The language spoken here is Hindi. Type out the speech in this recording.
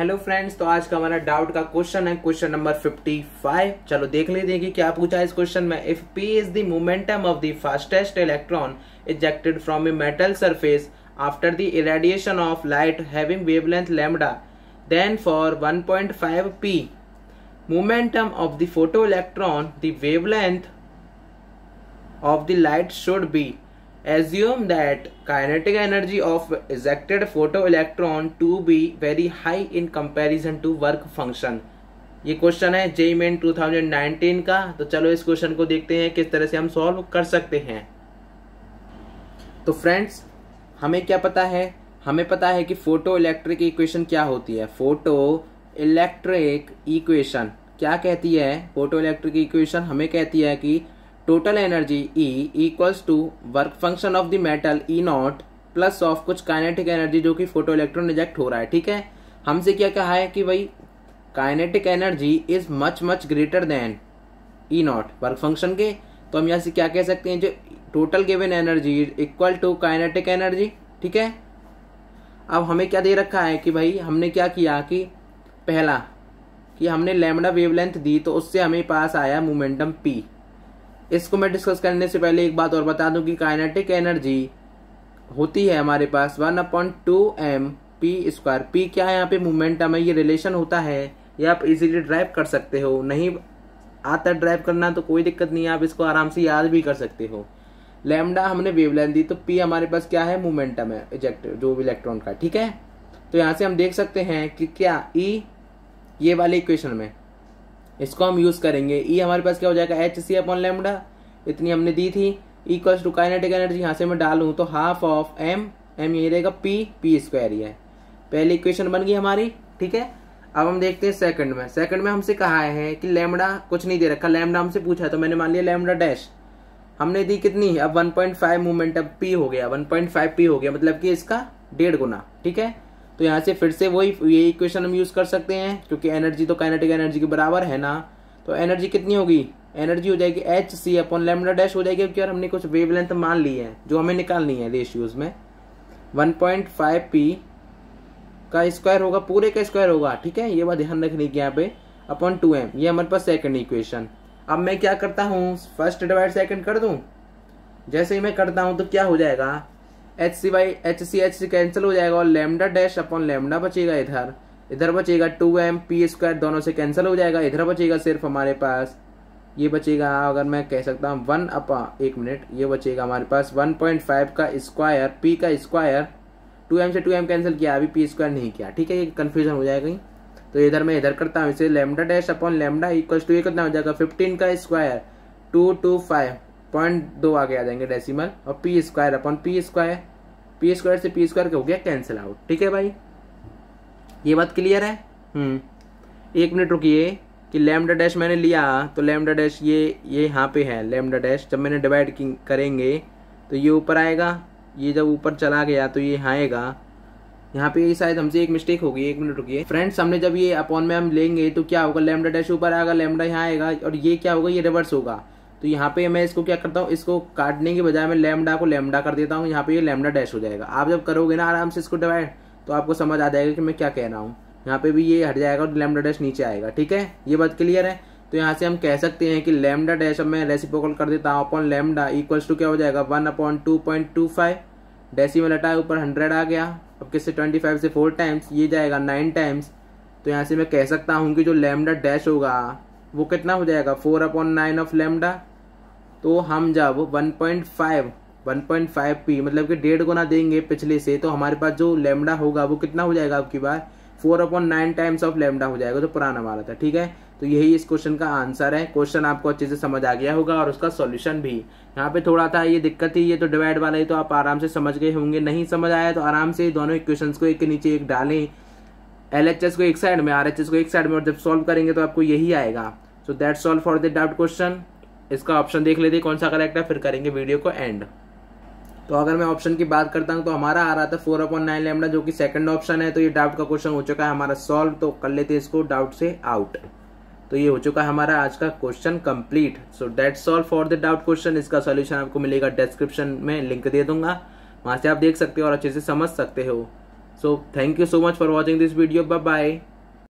हेलो फ्रेंड्स तो आज का हमारा डाउट का क्वेश्चन है क्वेश्चन नंबर 55 चलो देख लेते हैं कि क्या पूछा है इस क्वेश्चन में if P is the momentum of the fastest electron ejected from a metal surface after the irradiation of light having wavelength lambda then for 1.5 P momentum of the photo electron the wavelength of the light should be assume that kinetic energy of ejected photoelectron to be very high in comparison to work function ये क्वेश्चन है जे मेन 2019 का तो चलो इस क्वेश्चन को देखते हैं किस तरह से हम सॉल्व कर सकते हैं तो फ्रेंड्स हमें क्या पता है हमें पता है कि फोटो इलेक्ट्रिक इक्वेशन क्या होती है फोटो इलेक्ट्रिक इक्वेशन क्या कहती है फोटो इलेक्ट्रिक इक्वेशन हमें कहती है कि total energy E equals to work function of the metal E not plus of कुछ काइनेटिक एनर्जी जो कि फोटो इलेक्ट्रॉन रिजेक्ट हो रहा है ठीक है हमसे क्या कहा है कि भाई kinetic energy is much much greater than E not work function के तो हम यहाँ से क्या कह सकते हैं जो total given energy is equal to kinetic energy ठीक है अब हमें क्या दे रखा है कि भाई हमने क्या किया कि पहला कि हमने लेमडा वेवलेंथ दी तो उससे हमें पास आया मोमेंटम पी इसको मैं डिस्कस करने से पहले एक बात और बता दूं कि काइनेटिक एनर्जी होती है हमारे पास one upon two M P square P क्या है यहाँ पे मोमेंटम है ये रिलेशन होता है ये आप इजीली ड्राइव कर सकते हो नहीं आता ड्राइव करना तो कोई दिक्कत नहीं है आप इसको आराम से याद भी कर सकते हो लेमडा हमने वेवलेंथ दी तो पी हमारे पास क्या है मोमेंटम है इजेक्ट जो भी इलेक्ट्रॉन का ठीक है तो यहाँ से हम देख सकते हैं कि क्या ई e, ये वाले इक्वेशन में इसको हम यूज करेंगे ई e हमारे पास क्या हो जाएगा एच सी अपॉन लेमडा इतनी हमने दी थी इक्वल टू काइनेटिक एनर्जी यहाँ से मैं डालूँ तो हाफ ऑफ एम एम यही रहेगा पी पी स्क्वायर ये पहली इक्वेशन बन गई हमारी ठीक है अब हम देखते हैं सेकंड में सेकंड में हमसे कहा है कि लेमडा कुछ नहीं दे रखा लेमडा हमसे पूछा तो मैंने मान लिया लेमडा डैश हमने दी कितनी अब 1.5 मूवमेंट अब पी हो गया 1.5 पी हो गया मतलब कि इसका डेढ़ गुना ठीक है तो यहाँ से फिर से वही ये इक्वेशन हम यूज़ कर सकते हैं क्योंकि एनर्जी तो काइनेटिक एनर्जी के बराबर है ना तो एनर्जी कितनी होगी एनर्जी हो जाएगी H C upon lambda dash हो जाएगी क्योंकि यार हमने कुछ वेव लेंथ मान ली है जो हमें निकालनी है रेशियोज में वन पॉइंट फाइव पी का स्क्वायर होगा पूरे का स्क्वायर होगा ठीक है ये बात ध्यान रखने की यहाँ पे अपॉन टू एम ये हमारे पास सेकेंड इक्वेशन अब मैं क्या करता हूँ फर्स्ट डिवाइड सेकेंड कर दूँ जैसे ही मैं करता हूँ तो क्या हो जाएगा H C by H C H cancel हो जाएगा और लेमडा डैश अपॉन लेमडा बचेगा इधर इधर बचेगा टू एम पी स्क्वायर दोनों से कैंसिल हो जाएगा इधर बचेगा सिर्फ हमारे पास ये बचेगा अगर मैं कह सकता हूँ वन अपा एक मिनट ये बचेगा हमारे पास वन पॉइंट फाइव का स्क्वायर पी का स्क्वायर टू एम से टू एम कैंसिल किया अभी पी स्क्वायर नहीं किया ठीक है ये कन्फ्यूजन हो जाएगा तो इधर मैं इधर करता हूँ इसे lambda dash upon lambda equal to ये कितना हो जाएगा फिफ्टीन का square two two five point दो आगे आ जाएंगे डेसिमल और P square upon P square P square से पी स्क्वायर हो गया कैंसिल आउट ठीक है भाई ये बात क्लियर है हम्म। एक मिनट रुकिए कि लेमडा डैश मैंने लिया तो लेमडा डैश ये ये यहाँ पे है लेमडा डैश जब मैंने डिवाइड करेंगे तो ये ऊपर आएगा ये जब ऊपर चला गया तो ये यहाँ आएगा यहाँ पे शायद हमसे एक मिस्टेक होगी एक मिनट रुकिए फ्रेंड्स हमने जब ये अपॉन में हम लेंगे तो क्या होगा लेमडा डैश ऊपर आएगा लेमडा यहाँ आएगा और ये क्या होगा ये रिवर्स होगा तो यहाँ पे मैं इसको क्या करता हूँ इसको काटने के बजाय मैं लेमडा को लेमडा कर देता हूँ यहाँ पे ये लेमडा डैश हो जाएगा आप जब करोगे ना आराम से इसको डिवाइड तो आपको समझ आ जाएगा कि मैं क्या कह रहा हूँ यहाँ पे भी ये हट जाएगा और लेमडा डैश नीचे आएगा ठीक है ये बात क्लियर है तो यहाँ से हम कह सकते हैं कि लेमडा डैश अब मैं रेसिपोकल कर देता हूँ अपॉन लेमडा इक्वल्स टू क्या हो जाएगा one upon two point two five decimal लटा ऊपर हंड्रेड आ गया अब किससे ट्वेंटी फाइव से फोर टाइम्स ये जाएगा नाइन टाइम्स तो यहाँ से मैं कह सकता हूँ कि जो लेमडा डैश होगा वो कितना हो जाएगा four upon nine of lambda तो हम जब 1.5 1.5 पी मतलब कि डेढ़ गुना देंगे पिछले से तो हमारे पास जो लेमडा होगा वो कितना हो जाएगा आपकी बार four upon nine times of lambda हो जाएगा जो तो पुराना वाला था ठीक है तो यही इस क्वेश्चन का आंसर है क्वेश्चन आपको अच्छे से समझ आ गया होगा और उसका सॉल्यूशन भी यहाँ पे थोड़ा था ये दिक्कत ही ये तो डिवाइड वाला ही तो आप आराम से समझ गए होंगे नहीं समझ आया तो आराम से दोनों इक्वेशन को एक के नीचे एक डालें एल को एक साइड में आर को एक साइड में और जब सॉल्व करेंगे तो आपको यही आएगा so that solve for the doubt question इसका ऑप्शन देख लेते कौन सा करेक्ट है फिर करेंगे वीडियो को एंड तो अगर मैं ऑप्शन की बात करता हूँ तो हमारा आ रहा था फोर अपॉइंट नाइन लेमडा जो कि सेकंड ऑप्शन है तो ये डाउट का क्वेश्चन हो चुका है हमारा सॉल्व तो कर लेते इसको डाउट से आउट तो ये हो चुका है हमारा आज का question complete so that solve for the doubt question इसका सोल्यूशन आपको मिलेगा डिस्क्रिप्शन में लिंक दे दूंगा वहां से आप देख सकते हो और अच्छे से समझ सकते हो so thank you so much for watching this video bye bye